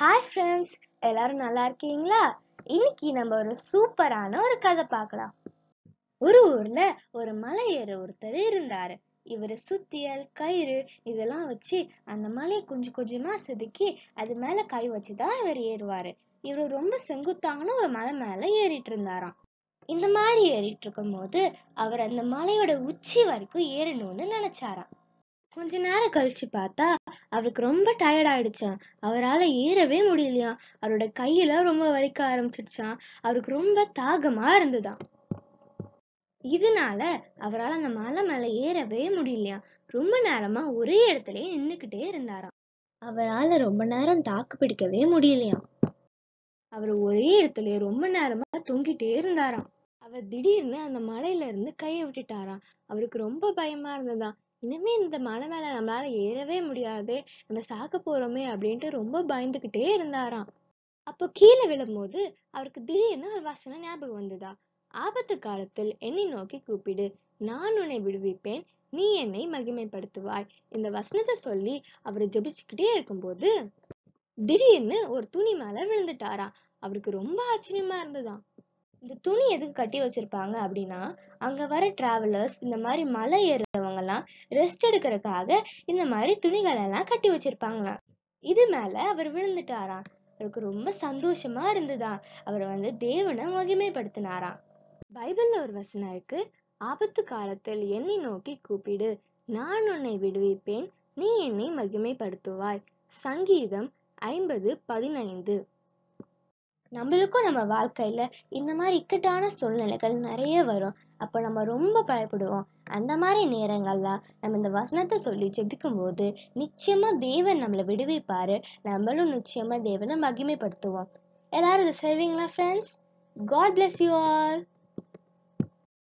hi friends எல்லாரும் நல்லா இருக்கீங்களா இன்னைக்கு நம்ம ஒரு சூப்பரான ஒரு கதை பார்க்கலாம் ஒரு ஊர்ல ஒரு மலையேற ஒருத்தர் இருந்தாரு இவர் சுத்தியல் கயிறு இதெல்லாம் வச்சு அந்த மலையை கொஞ்சம் கொஞ்சமா செதுக்கி அது மேல கை வச்சுதான் இவர் ஏறுவாரு இவரு ரொம்ப செங்குத்தாங்கன்னு ஒரு மலை மேல ஏறிட்டு இருந்தாராம் இந்த மாதிரி ஏறிட்டு இருக்கும் போது அவர் அந்த மலையோட உச்சி வரைக்கும் ஏறணும்னு நினைச்சாராம் கொஞ்ச நேரம் கழிச்சு பார்த்தா அவருக்கு ரொம்ப டயர்ட் ஆயிடுச்சான் அவரால் ஏறவே முடியலையாம் அவரோட கையில ரொம்ப வலிக்க ஆரம்பிச்சிடுச்சான் அவருக்கு ரொம்ப தாகமா இருந்ததாம் இதனால அவரால் அந்த மலை மேல ஏறவே முடியலையாம் ரொம்ப நேரமா ஒரே இடத்துலயே நின்னுக்கிட்டே இருந்தாராம் அவரால் ரொம்ப நேரம் தாக்கு பிடிக்கவே முடியலையாம் அவர் ஒரே இடத்துல ரொம்ப நேரமா தொங்கிட்டே இருந்தாராம் அவர் திடீர்னு அந்த மலையில இருந்து கையை விட்டுட்டாராம் அவருக்கு ரொம்ப பயமா இருந்ததாம் இனிமே இந்த மலை மேல நம்மளால ஏறவே முடியாது நம்ம சாக்க போறோமே அப்படின்ட்டு ரொம்ப பயந்துகிட்டே இருந்தாராம் அப்போ கீழே விழும்போது அவருக்கு திடீர்னு ஒரு வசனம் ஞாபகம் வந்ததா ஆபத்து காலத்தில் என்னை நோக்கி கூப்பிடு நான் உன்னை விடுவிப்பேன் நீ என்னை மகிமைப்படுத்துவாய் இந்த வசனத்தை சொல்லி அவரை ஜெபிச்சுக்கிட்டே இருக்கும்போது திடீர்னு ஒரு துணி மேல விழுந்துட்டாராம் அவருக்கு ரொம்ப ஆச்சரியமா இருந்ததாம் இந்த துணி எதுக்கு கட்டி வச்சிருப்பாங்க அப்படின்னா அங்க வர டிராவலர்ஸ் இந்த மாதிரி மலை ஏற இருக்கிறவங்கலாம் ரெஸ்ட் எடுக்கிறதுக்காக இந்த மாதிரி எல்லாம் கட்டி வச்சிருப்பாங்களாம் இது மேல அவர் விழுந்துட்டாராம் அவருக்கு ரொம்ப சந்தோஷமா இருந்ததா அவர் வந்து தேவனை மகிமைப்படுத்தினாராம் பைபிள்ல ஒரு வசனம் இருக்கு ஆபத்து காலத்தில் என்னை நோக்கி கூப்பிடு நான் உன்னை விடுவிப்பேன் நீ என்னை மகிமைப்படுத்துவாய் சங்கீதம் ஐம்பது பதினைந்து நம்மளுக்கும் நம்ம வாழ்க்கையில் இந்த மாதிரி இக்கட்டான சூழ்நிலைகள் நிறைய வரும் அப்போ நம்ம ரொம்ப பயப்படுவோம் அந்த மாதிரி நேரங்கள்லாம் நம்ம இந்த வசனத்தை சொல்லி ஜெபிக்கும் போது நிச்சயமாக தேவன் நம்மளை விடுவிப்பார் நம்மளும் நிச்சயமாக தேவனை மகிமைப்படுத்துவோம் எல்லாரும் இதை செய்வீங்களா friends God bless you all